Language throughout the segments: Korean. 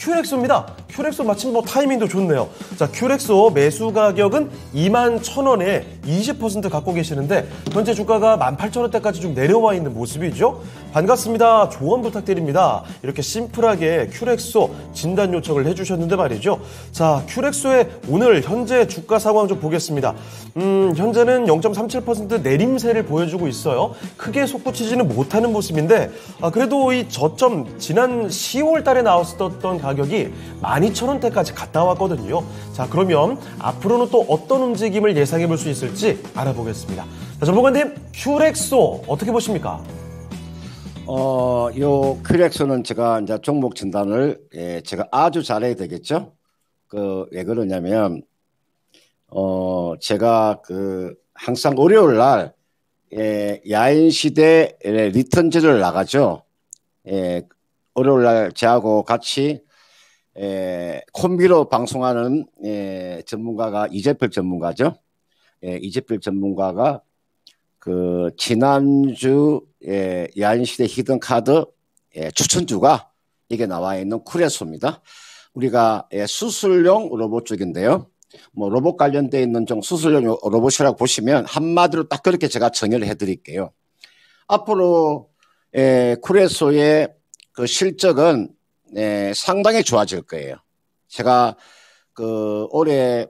큐 n x 입니다 큐렉소 마침 뭐 타이밍도 좋네요. 자, 큐렉소 매수 가격은 2만 1,000원에 20% 갖고 계시는데 현재 주가가 18,000원대까지 좀 내려와 있는 모습이죠. 반갑습니다. 조언 부탁드립니다. 이렇게 심플하게 큐렉소 진단 요청을 해 주셨는데 말이죠. 자, 큐렉소의 오늘 현재 주가 상황 좀 보겠습니다. 음, 현재는 0.37% 내림세를 보여주고 있어요. 크게 속구치지는 못하는 모습인데 아, 그래도 이 저점 지난 10월 달에 나왔었던 가격이 이 12,000원대까지 갔다 왔거든요. 자, 그러면 앞으로는 또 어떤 움직임을 예상해 볼 수 있을지 알아보겠습니다. 자, 전문가님, 큐렉소 어떻게 보십니까? 어, 요 큐렉소는 제가 이제 종목 진단을 예, 제가 아주 잘해야 되겠죠. 그 왜 그러냐면 어, 제가 그 항상 월요일 날 예, 야인 시대 리턴제를 나가죠. 예, 월요일 날 제하고 같이 에, 콤비로 방송하는 에, 전문가가 이재필 전문가죠. 예, 이재필 전문가가 그 지난주 예, 야인시대 히든카드 예, 추천주가 이게 나와 있는 쿠레소입니다. 우리가 예, 수술용 로봇 쪽인데요. 뭐 로봇 관련돼 있는 좀 수술용 로봇이라고 보시면 한마디로 딱 그렇게 제가 정의를 해드릴게요. 앞으로 예, 쿠레소의 그 실적은 네, 상당히 좋아질 거예요. 제가 그 올해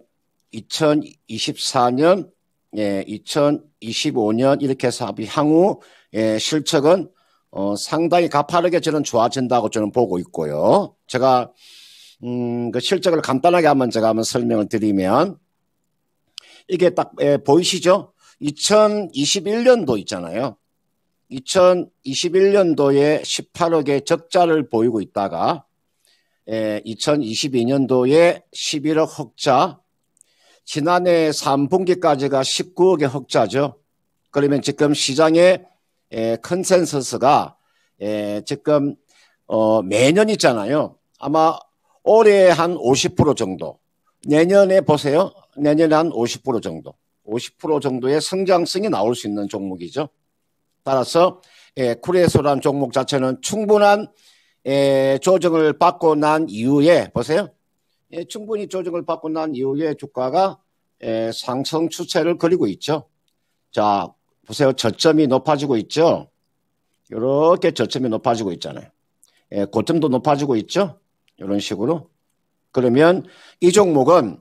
2024년, 예, 2025년 이렇게 해서 향후 예, 실적은 어, 상당히 가파르게 저는 좋아진다고 저는 보고 있고요. 제가 음, 그 실적을 간단하게 한번 제가 한번 설명을 드리면 이게 딱 예, 보이시죠? 2021년도 있잖아요. 2021년도에 18억의 적자를 보이고 있다가 2022년도에 예, 11억 흑자, 지난해 3분기까지가 19억의 흑자죠. 그러면 지금 시장의 예, 컨센서스가 예, 지금 어, 매년 있잖아요. 아마 올해 한 50% 정도, 내년에 보세요. 내년에 한 50% 정도, 50% 정도의 성장성이 나올 수 있는 종목이죠. 따라서 예, 쿠레소란 종목 자체는 충분한 예, 조정을 받고 난 이후에 보세요. 예, 충분히 조정을 받고 난 이후에 주가가 예, 상승 추세를 그리고 있죠. 자, 보세요. 저점이 높아지고 있죠. 이렇게 저점이 높아지고 있잖아요. 예, 고점도 높아지고 있죠. 이런 식으로. 그러면 이 종목은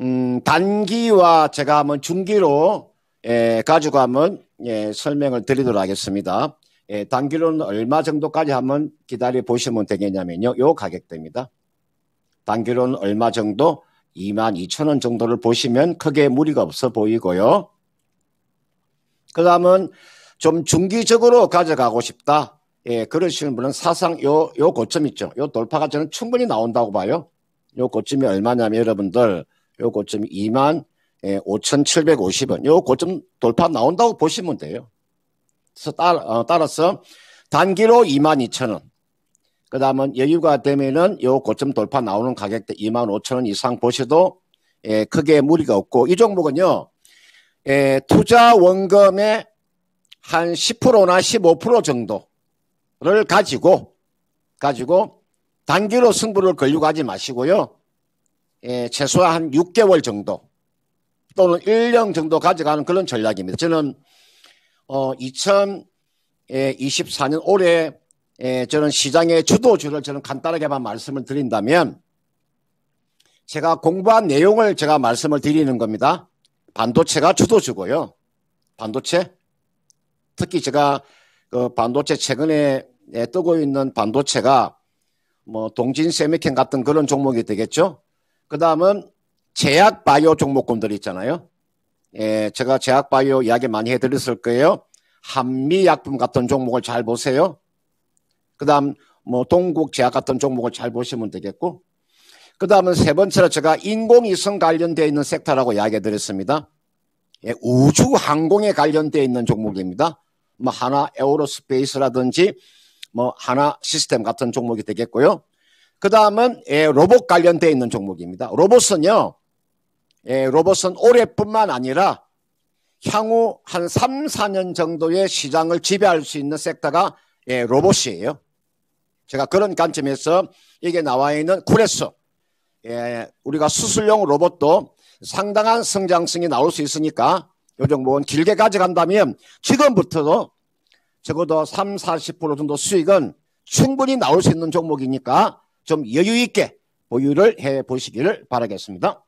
음, 단기와 제가 한번 중기로 예, 가지고 한번 예, 설명을 드리도록 하겠습니다. 예, 단기로는 얼마 정도까지 한번 기다려 보시면 되겠냐면요. 요 가격대입니다. 단기로는 얼마 정도? 22,000원 정도를 보시면 크게 무리가 없어 보이고요. 그 다음은 좀 중기적으로 가져가고 싶다. 예, 그러시는 분은 사상 요, 요 고점 있죠. 요 돌파가 저는 충분히 나온다고 봐요. 요 고점이 얼마냐면 여러분들 요 고점이 2만 예, 5,750원. 요 고점 돌파 나온다고 보시면 돼요. 그래서 따, 어, 따라서 단기로 22,000원. 그 다음은 여유가 되면은 요 고점 돌파 나오는 가격대 25,000원 이상 보셔도 예, 크게 무리가 없고 이 종목은요. 예, 투자 원금의 한 10%나 15% 정도를 가지고 가지고 단기로 승부를 걸려고 하지 마시고요. 예, 최소한 6개월 정도 또는 1년 정도 가져가는 그런 전략입니다. 저는 어, 2024년 올해 저는 시장의 주도주를 저는 간단하게만 말씀을 드린다면 제가 공부한 내용을 제가 말씀을 드리는 겁니다. 반도체가 주도주고요. 반도체. 특히 제가 그 반도체 최근에 뜨고 있는 반도체가 뭐 동진 세미켄 같은 그런 종목이 되겠죠. 그 다음은 제약 바이오 종목군들 있잖아요. 예, 제가 제약 바이오 이야기 많이 해드렸을 거예요. 한미 약품 같은 종목을 잘 보세요. 그다음 뭐 동국 제약 같은 종목을 잘 보시면 되겠고. 그다음은 세 번째로 제가 인공위성 관련되어 있는 섹터라고 이야기해 드렸습니다. 예, 우주 항공에 관련되어 있는 종목입니다. 뭐 하나 에어로스페이스라든지 뭐 하나 시스템 같은 종목이 되겠고요. 그 다음은 예, 로봇 관련되어 있는 종목입니다. 로봇은요, 예, 로봇은 올해뿐만 아니라 향후 한 3, 4년 정도의 시장을 지배할 수 있는 섹터가 예, 로봇이에요. 제가 그런 관점에서 이게 나와 있는 쿨레서 예, 우리가 수술용 로봇도 상당한 성장성이 나올 수 있으니까 요 정보는 길게 가져간다면 지금부터도 적어도 3, 40% 정도 수익은 충분히 나올 수 있는 종목이니까 좀 여유 있게 보유를 해 보시기를 바라겠습니다.